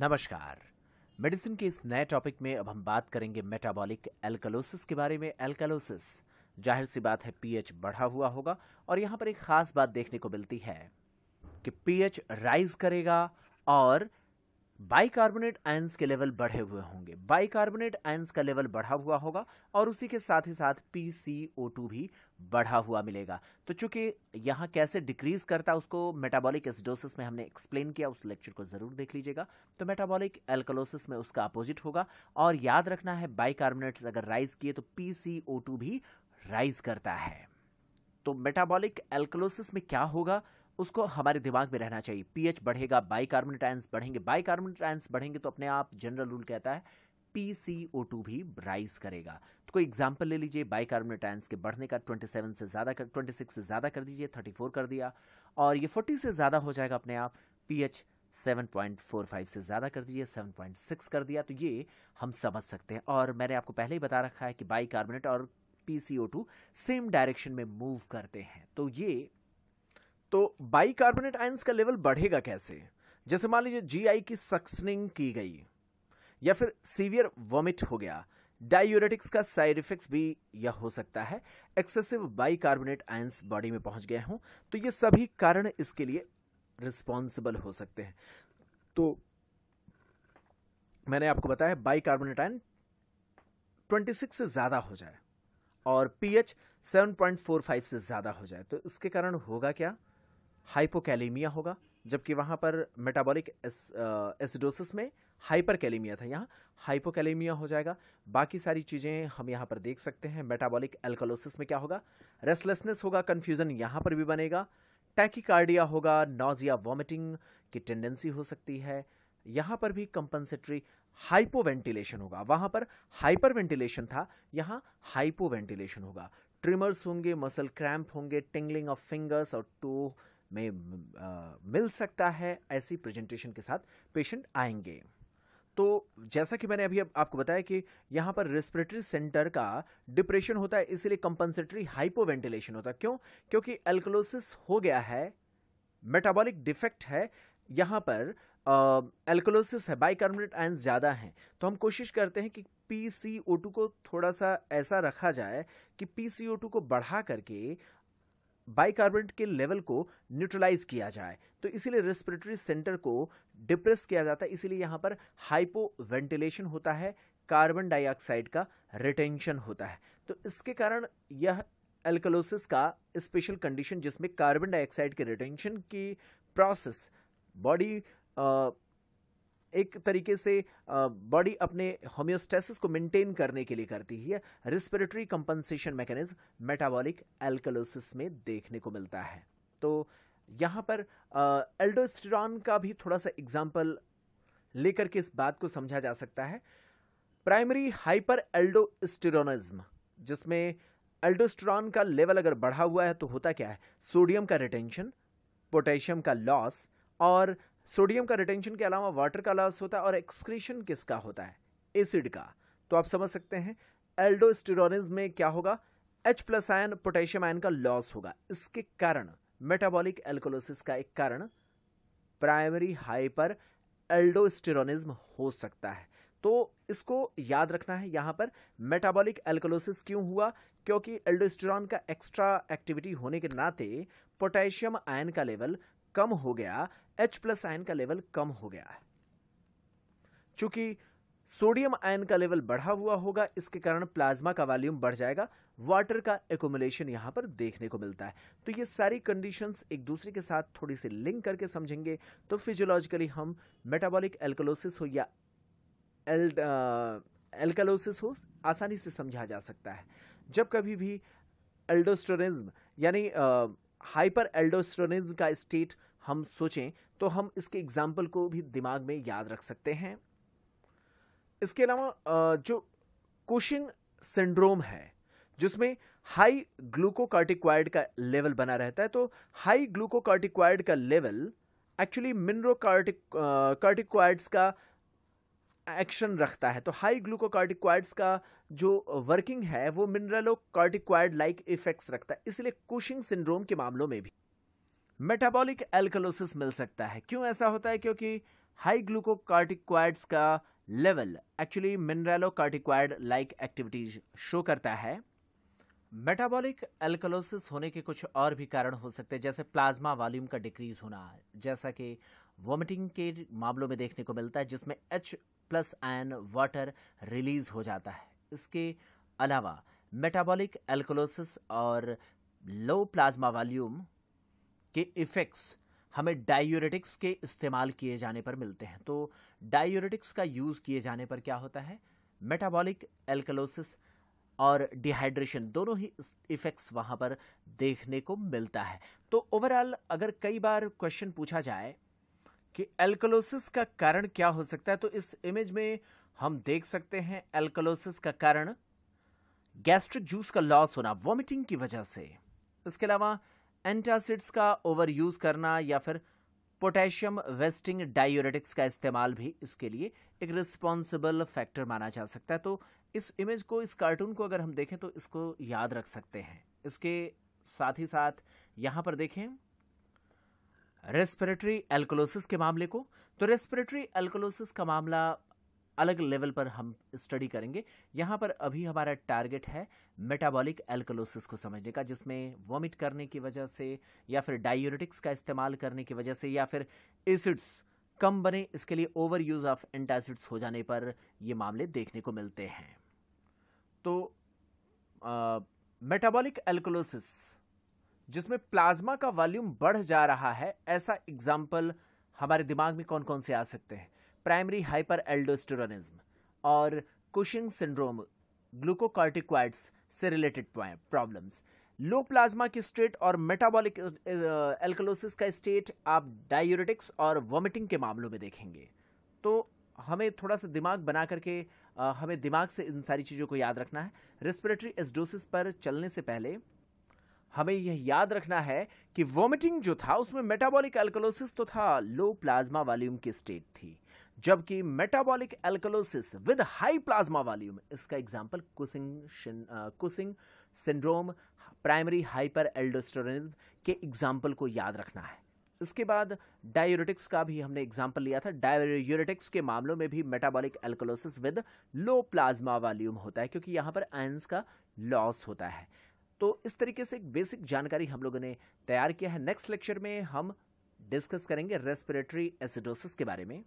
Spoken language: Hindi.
नमस्कार मेडिसिन के इस नए टॉपिक में अब हम बात करेंगे मेटाबॉलिक एल्कलोसिस के बारे में एल्कलोसिस जाहिर सी बात है पीएच बढ़ा हुआ होगा और यहाँ पर एक खास बात देखने को मिलती है कि पीएच राइज करेगा और बाइकार्बोनेट आयंस के लेवल बढ़े हुए होंगे बाइकार्बोनेट आयंस का लेवल बढ़ा हुआ होगा और उसी के साथ ही साथ PCO2 भी बढ़ा हुआ मिलेगा तो चूंकि यहाँ कैसे डिक्रीज करता उसको मेटाबॉलिक एसिडोसिस में हमने एक्सप्लेन किया उस लेक्चर को जरूर देख लीजिएगा तो मेटाबॉलिक एल्कोलोसिस में उसका अपोजिट होगा और याद रखना है बाइकार्बोनेट्स अगर राइज किए तो PCO2 भी राइज करता है तो मेटाबॉलिक एल्कोलोसिस में क्या होगा उसको हमारे दिमाग में रहना चाहिए पीएच बढ़ेगा बाइकार्बोनेट आयंस बढ़ेंगे बाइकार्बोनेट आयंस बढ़ेंगे तो अपने आप जनरल रूल कहता है पी सी ओ टू भी राइज करेगा तो कोई एग्जाम्पल ले लीजिए बाइकार्बोनेट आयंस के बढ़ने का 27 से ज़्यादा कर 26 से ज़्यादा कर दीजिए 34 कर दिया और ये 40 से ज़्यादा हो जाएगा अपने आप पीएच 7.45 से ज़्यादा कर दीजिए 7.6 कर दिया तो ये हम समझ सकते हैं और मैंने आपको पहले ही बता रखा है कि बाइकार्बोनेट और पी सेम डायरेक्शन में मूव करते हैं तो ये तो बाइकार्बोनेट आयंस का लेवल बढ़ेगा कैसे जैसे मान लीजिए जीआई की सक्सनिंग की गई या फिर सीवियर वॉमिट हो गया डायूरेटिक्स का साइड इफेक्ट्स भी यह हो सकता है एक्सेसिव बाइकार्बोनेट आयंस बॉडी में पहुंच गए हों तो ये सभी कारण इसके लिए रिस्पॉन्सिबल हो सकते हैं तो मैंने आपको बताया बाइकार्बोनेट आयन 26 से ज़्यादा हो जाए और पीएच 7.45 से ज़्यादा हो जाए तो इसके कारण होगा क्या हाइपोकैलीमिया होगा जबकि वहाँ पर मेटाबॉलिक एसिडोसिस में कैलीमिया था यहाँ कैलीमिया हो जाएगा बाकी सारी चीज़ें हम यहाँ पर देख सकते हैं मेटाबॉलिक एल्कोलोसिस में क्या होगा रेस्टलेसनेस होगा कन्फ्यूज़न यहाँ पर भी बनेगा टैकिकार्डिया होगा नॉजिया वॉमिटिंग की टेंडेंसी हो सकती है यहाँ पर भी कंपनसेटरी हाइपोवेंटिलेशन होगा वहाँ पर हाइपर वेंटिलेशन था यहाँ हाइपोवेंटिलेशन होगा ट्रिमर्स होंगे मसल क्रैम्प होंगे टिंगलिंग ऑफ फिंगर्स और टू तो में आ, मिल सकता है ऐसी प्रेजेंटेशन के साथ पेशेंट आएंगे तो जैसा कि मैंने अभी आपको बताया कि यहाँ पर रेस्पिरेटरी सेंटर का डिप्रेशन होता है इसलिए कंपनसेटरी हाइपोवेंटिलेशन होता है क्यों क्योंकि एल्कोलोसिस हो गया है मेटाबॉलिक डिफेक्ट है यहाँ पर एल्कोलोसिस है बाइकार्बोनेट आयंस ज़्यादा हैं तो हम कोशिश करते हैं कि पी को थोड़ा सा ऐसा रखा जाए कि पी को बढ़ा करके बाइकार्बोनेट के लेवल को न्यूट्रलाइज किया जाए तो इसीलिए रेस्पिरेटरी सेंटर को डिप्रेस किया जाता है इसीलिए यहाँ पर हाइपो वेंटिलेशन होता है कार्बन डाइऑक्साइड का रिटेंशन होता है तो इसके कारण यह एल्कलोसिस का स्पेशल कंडीशन जिसमें कार्बन डाइऑक्साइड के रिटेंशन की प्रोसेस बॉडी एक तरीके से बॉडी अपने होम्योस्टेसिस को मेंटेन करने के लिए करती है respiratory compensation mechanism metabolic alkalosis में देखने को मिलता है तो यहाँ पर एल्डोस्टेरॉन का भी थोड़ा सा एग्जाम्पल लेकर के इस बात को समझा जा सकता है प्राइमरी हाइपर एल्डोस्टेरोनिज्म जिसमें एल्डोस्टेरॉन का लेवल अगर बढ़ा हुआ है तो होता क्या है सोडियम का रिटेंशन पोटेशियम का लॉस और सोडियम का रिटेंशन के अलावा वाटर का लॉस होता है और एक्सक्रीशन किसका होता है एसिड का तो आप समझ सकते हैं एल्डोस्टेरॉनिज में क्या होगा H plus ion potassium ion का लॉस होगा इसके कारण मेटाबॉलिक एल्कोलोसिस का एक कारण प्राइमरी हाइपर एल्डोस्टेरॉनिज्म हो सकता है तो इसको याद रखना है यहाँ पर मेटाबॉलिक एल्कोलोसिस क्यों हुआ क्योंकि एल्डोस्टेरॉन का एक्स्ट्रा एक्टिविटी होने के नाते पोटेशियम आयन का लेवल कम हो गया H प्लस आयन का लेवल कम हो गया है चूंकि सोडियम आयन का लेवल बढ़ा हुआ होगा इसके कारण प्लाज्मा का वॉल्यूम बढ़ जाएगा वाटर का एकोमुलेशन यहां पर देखने को मिलता है तो ये सारी कंडीशंस एक दूसरे के साथ थोड़ी सी लिंक करके समझेंगे तो फिजियोलॉजिकली हम मेटाबॉलिक एल्कोलोसिस हो या एल एल्कोलोसिस uh, हो आसानी से समझा जा सकता है जब कभी भी एल्डोस्टोरिज्म यानी uh, हाइपर एल्डोस्ट्रोनिज्म का स्टेट हम सोचें तो हम इसके एग्जाम्पल को भी दिमाग में याद रख सकते हैं इसके अलावा जो कुशिंग सिंड्रोम है जिसमें हाई ग्लूकोकार्टिक्वाइड का लेवल बना रहता है तो हाई ग्लूकोकार्टिक्वाइड का लेवल एक्चुअली मिनरोकार्टिक कार्टिक्वाइड्स का एक्शन रखता है तो हाई ग्लूकोकार्टिक्वाइड्स का जो वर्किंग है वो मिनरलो कार्टिक्वाइड लाइक इफेक्ट्स रखता है इसलिए कुशिंग सिंड्रोम के मामलों में भी मेटाबॉलिक एल्कोलोसिस मिल सकता है क्यों ऐसा होता है क्योंकि हाई ग्लूकोकार्टिक्वाइड्स का level actually mineralocorticoid like activities show करता है मेटाबॉलिक एल्कोलोसिस होने के कुछ और भी कारण हो सकते हैं जैसे प्लाज्मा वॉल्यूम का डिक्रीज होना जैसा कि वॉमिटिंग के मामलों में देखने को मिलता है जिसमें H plus ion water release हो जाता है इसके अलावा मेटाबॉलिक एल्कोलोसिस और लो प्लाज्मा वॉल्यूम के इफ़ेक्ट्स हमें डायूरेटिक्स के इस्तेमाल किए जाने पर मिलते हैं तो डायूरेटिक्स का यूज़ किए जाने पर क्या होता है मेटाबॉलिक एल्कोलोसिस और डिहाइड्रेशन दोनों ही इफ़ेक्ट्स वहाँ पर देखने को मिलता है तो ओवरऑल अगर कई बार क्वेश्चन पूछा जाए कि एल्कोलोसिस का कारण क्या हो सकता है तो इस इमेज में हम देख सकते हैं एल्कोलोसिस का कारण गैस्ट्रिक जूस का लॉस होना वॉमिटिंग की वजह से इसके अलावा एंटासिड्स का ओवर यूज करना या फिर पोटेशियम वेस्टिंग डायोरेटिक्स का इस्तेमाल भी इसके लिए एक रिस्पॉन्सिबल फैक्टर माना जा सकता है तो इस इमेज को इस कार्टून को अगर हम देखें तो इसको याद रख सकते हैं इसके साथ ही साथ यहाँ पर देखें रेस्पिरेटरी एल्कोलोसिस के मामले को तो रेस्पिरेटरी एल्कोलोसिस का मामला अलग लेवल पर हम स्टडी करेंगे यहाँ पर अभी हमारा टारगेट है मेटाबॉलिक एल्कोलोसिस को समझने का जिसमें वॉमिट करने की वजह से या फिर डायूरेटिक्स का इस्तेमाल करने की वजह से या फिर एसिड्स कम बने इसके लिए ओवर यूज़ ऑफ एंटासिड्स हो जाने पर ये मामले देखने को मिलते हैं तो मेटाबॉलिक एल्कोलोसिस जिसमें प्लाज्मा का वॉल्यूम बढ़ जा रहा है ऐसा एग्जाम्पल हमारे दिमाग में कौन कौन से आ सकते हैं प्राइमरी हाइपर एल्डोस्टोरिज्म और कुशिंग सिंड्रोम ग्लूकोकॉर्टिक्वाइड्स से रिलेटेड प्रॉब्लम्स लो प्लाज्मा की स्टेट और मेटाबॉलिक एल्कोलोसिस uh, uh, का स्टेट आप डायूरेटिक्स और वॉमिटिंग के मामलों में देखेंगे तो हमें थोड़ा सा दिमाग बना करके uh, हमें दिमाग से इन सारी चीज़ों को याद रखना है रेस्पिरेटरी एसडोसिस पर चलने से पहले हमें यह याद रखना है कि वॉमिटिंग जो था उसमें मेटाबॉलिक एल्कोलोसिस तो था लो प्लाज्मा वॉल्यूम की स्टेट थी जबकि metabolic alkalosis with high plasma volume इसका example Cushing Cushing syndrome primary hyperaldosteronism के एग्जाम्पल को याद रखना है इसके बाद डायूरेटिक्स का भी हमने एग्जाम्पल लिया था डायूरेटिक्स के मामलों में भी metabolic alkalosis with low plasma volume होता है क्योंकि यहाँ पर आयंस का लॉस होता है तो इस तरीके से एक बेसिक जानकारी हम लोगों ने तैयार किया है नेक्स्ट लेक्चर में हम डिस्कस करेंगे रेस्पिरेटरी एसिडोसिस के बारे में